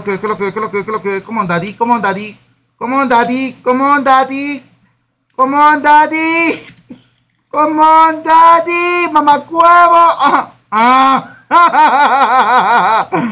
¿Qué lo que lo que lo que lo que on, daddy? ¿Cómo on, daddy? ¿Cómo on, daddy? ¿Cómo on, daddy? ¿Cómo on, daddy? ¿Cómo on, daddy? ¡Mamacuevo! ¡Ah! ¡Ah!